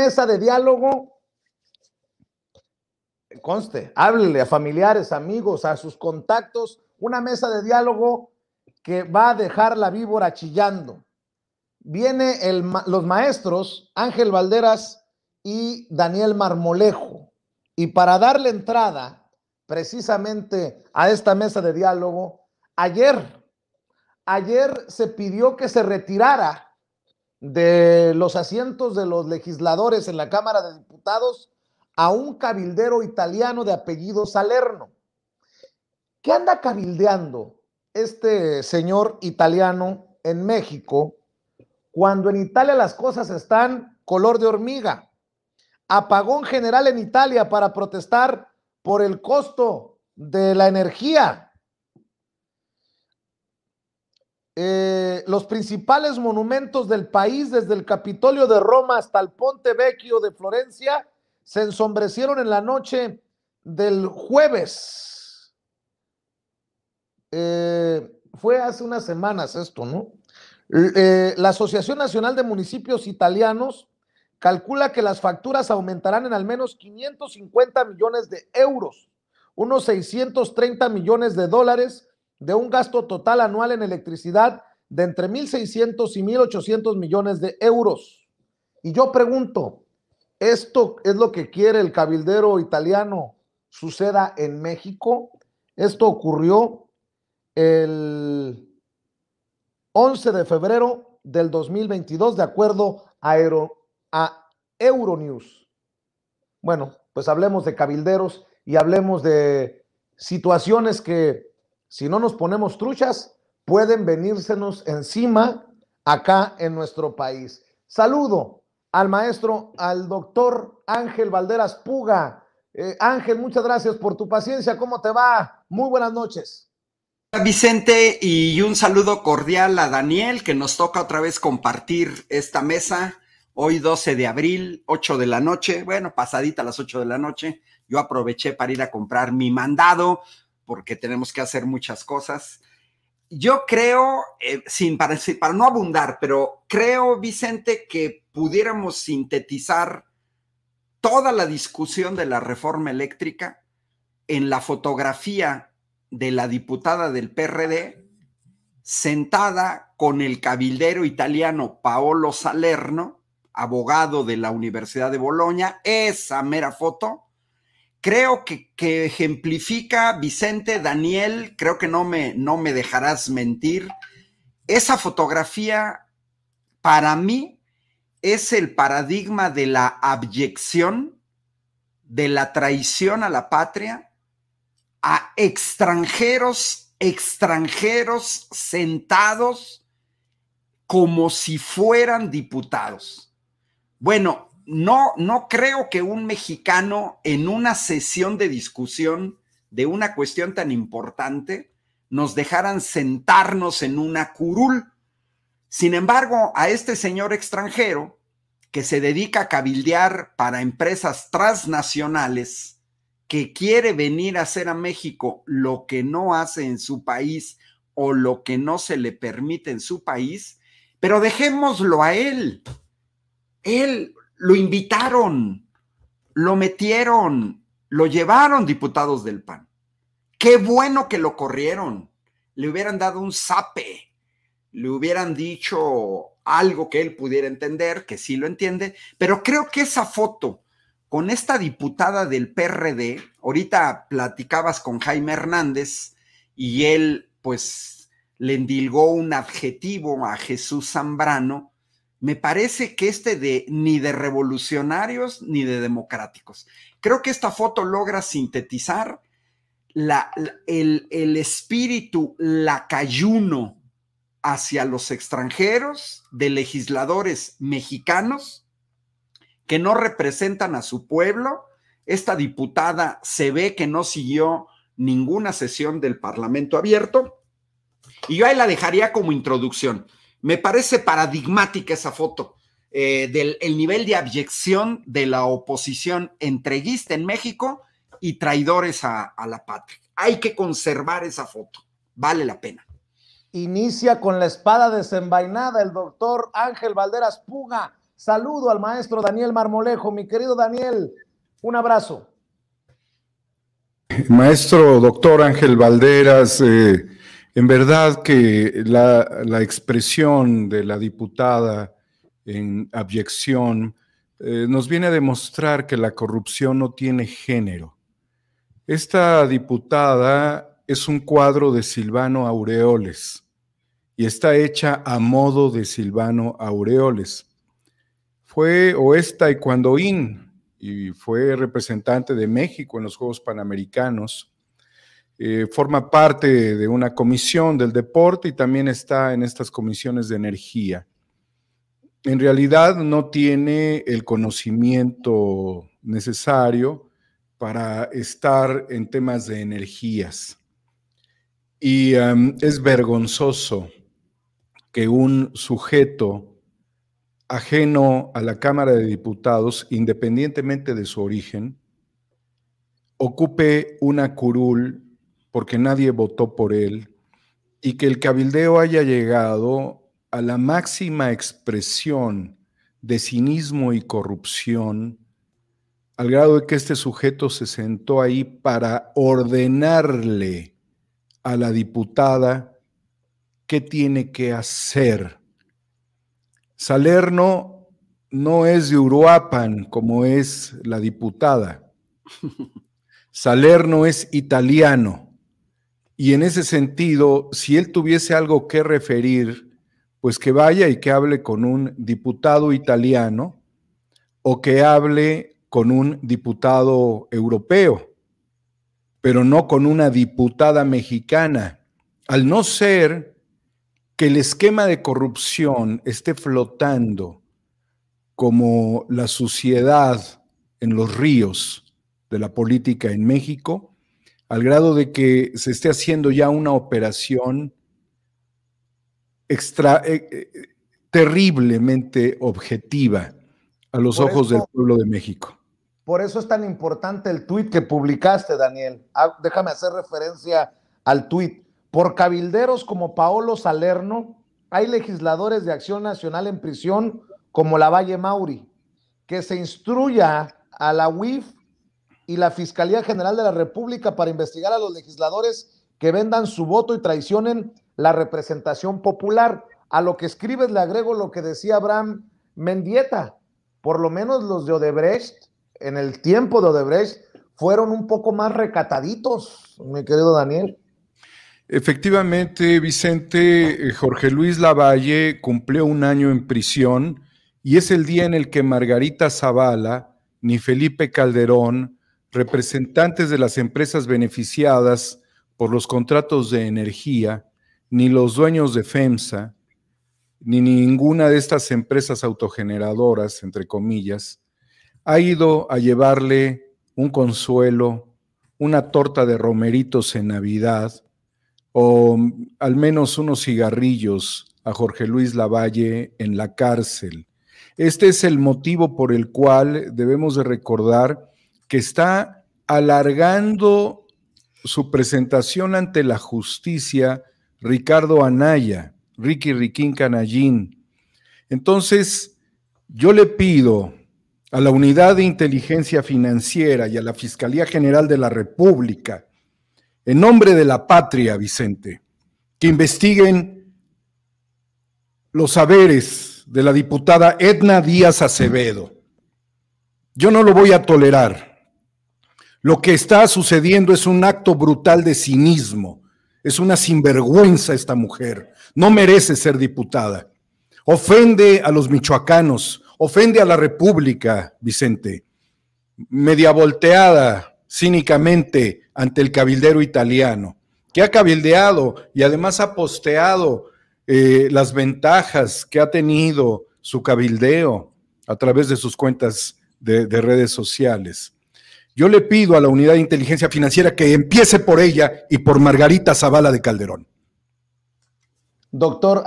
mesa de diálogo, conste, háblele a familiares, amigos, a sus contactos, una mesa de diálogo que va a dejar la víbora chillando. Viene los maestros Ángel Valderas y Daniel Marmolejo. Y para darle entrada precisamente a esta mesa de diálogo, ayer, ayer se pidió que se retirara de los asientos de los legisladores en la Cámara de Diputados a un cabildero italiano de apellido Salerno. ¿Qué anda cabildeando este señor italiano en México cuando en Italia las cosas están color de hormiga? Apagón general en Italia para protestar por el costo de la energía. Eh, los principales monumentos del país, desde el Capitolio de Roma hasta el Ponte Vecchio de Florencia, se ensombrecieron en la noche del jueves. Eh, fue hace unas semanas esto, ¿no? Eh, la Asociación Nacional de Municipios Italianos calcula que las facturas aumentarán en al menos 550 millones de euros, unos 630 millones de dólares de un gasto total anual en electricidad de entre 1.600 y 1.800 millones de euros. Y yo pregunto, ¿esto es lo que quiere el cabildero italiano suceda en México? Esto ocurrió el 11 de febrero del 2022, de acuerdo a, Euronews. Bueno, pues hablemos de cabilderos y hablemos de situaciones que si no nos ponemos truchas, pueden venírsenos encima acá en nuestro país. Saludo al maestro, al doctor Ángel Valderas Puga. Eh, Ángel, muchas gracias por tu paciencia. ¿Cómo te va? Muy buenas noches. Vicente, y un saludo cordial a Daniel, que nos toca otra vez compartir esta mesa. Hoy 12 de abril, 8 de la noche, bueno, pasadita a las 8 de la noche, yo aproveché para ir a comprar mi mandado, porque tenemos que hacer muchas cosas. Yo creo, eh, sin, para, para no abundar, pero creo, Vicente, que pudiéramos sintetizar toda la discusión de la reforma eléctrica en la fotografía de la diputada del PRD sentada con el cabildero italiano Paolo Salerno, abogado de la Universidad de Boloña, esa mera foto, creo que, ejemplifica, Vicente, Daniel, creo que no me, no me dejarás mentir, esa fotografía para mí es el paradigma de la abyección, de la traición a la patria, a extranjeros, extranjeros sentados como si fueran diputados. Bueno, no, no creo que un mexicano en una sesión de discusión de una cuestión tan importante nos dejaran sentarnos en una curul. Sin embargo, a este señor extranjero que se dedica a cabildear para empresas transnacionales, que quiere venir a hacer a México lo que no hace en su país o lo que no se le permite en su país, pero dejémoslo a él. Él lo invitaron, lo metieron, lo llevaron diputados del PAN. Qué bueno que lo corrieron. Le hubieran dado un sape, le hubieran dicho algo que él pudiera entender, que sí lo entiende, pero creo que esa foto con esta diputada del PRD, ahorita platicabas con Jaime Hernández y él pues le endilgó un adjetivo a Jesús Zambrano me parece que este de ni de revolucionarios ni de democráticos. Creo que esta foto logra sintetizar el, el, espíritu lacayuno hacia los extranjeros de legisladores mexicanos que no representan a su pueblo. Esta diputada se ve que no siguió ninguna sesión del Parlamento abierto. Y yo ahí la dejaría como introducción. Me parece paradigmática esa foto. Eh, del nivel de abyección de la oposición entreguista en México y traidores a, la patria. Hay que conservar esa foto, vale la pena. Inicia con la espada desenvainada el doctor Ángel Valderas Puga. Saludo al maestro Daniel Marmolejo, mi querido Daniel, un abrazo. Maestro doctor Ángel Valderas, eh, en verdad que la, expresión de la diputada en abyección eh, nos viene a demostrar que la corrupción no tiene género. Esta diputada es un cuadro de Silvano Aureoles y está hecha a modo de Silvano Aureoles. Fue o cuando IN, y fue representante de México en los Juegos Panamericanos eh, forma parte de una comisión del deporte y también está en estas comisiones de energía. En realidad no tiene el conocimiento necesario para estar en temas de energías. Y em, es vergonzoso que un sujeto ajeno a la Cámara de Diputados, independientemente de su origen, ocupe una curul porque nadie votó por él, y que el cabildeo haya llegado a la máxima expresión de cinismo y corrupción, al grado de que este sujeto se sentó ahí para ordenarle a la diputada qué tiene que hacer. Salerno no es de Uruapan como es la diputada. Salerno es italiano y en ese sentido, si él tuviese algo que referir, pues que vaya y que hable con un diputado italiano o que hable con un diputado europeo, pero no con una diputada mexicana, al no ser que el esquema de corrupción esté flotando como la suciedad en los ríos de la política en México, al grado de que se esté haciendo ya una operación extra, eh, eh, terriblemente objetiva a los ojos del pueblo de México. Por eso es tan importante el tuit que publicaste, Daniel. Ah, déjame hacer referencia al tuit. Por cabilderos como Paolo Salerno, hay legisladores de Acción Nacional en prisión como la Valle Mauri. Que se instruya a la UIF y la Fiscalía General de la República para investigar a los legisladores que vendan su voto y traicionen la representación popular. A lo que escribes le agrego lo que decía Abraham Mendieta. Por lo menos los de Odebrecht, en el tiempo de Odebrecht, fueron un poco más recataditos, mi querido Daniel. Efectivamente, Vicente, eh, Jorge Luis Lavalle cumplió un año en prisión y es el día en el que Margarita Zavala, ni Felipe Calderón, representantes de las empresas beneficiadas por los contratos de energía, ni los dueños de FEMSA, ni ninguna de estas empresas autogeneradoras, entre comillas, ha ido a llevarle un consuelo, una torta de romeritos en Navidad, o al menos unos cigarrillos a Jorge Luis Lavalle en la cárcel. Este es el motivo por el cual debemos de recordar que está alargando su presentación ante la justicia, Ricardo Anaya, Ricky Riquín Canallín. Entonces, yo le pido a la Unidad de Inteligencia Financiera y a la Fiscalía General de la República, en nombre de la patria, Vicente, que investiguen los saberes de la diputada Edna Díaz Acevedo. Yo no lo voy a tolerar. Lo que está sucediendo es un acto brutal de cinismo. Es una sinvergüenza esta mujer. No merece ser diputada. Ofende a los michoacanos, ofende a la República, Vicente. Media volteada cínicamente ante el cabildero italiano, que ha cabildeado y además ha posteado eh, las ventajas que ha tenido su cabildeo a través de sus cuentas de redes sociales. Yo le pido a la Unidad de Inteligencia Financiera que empiece por ella y por Margarita Zavala de Calderón. Doctor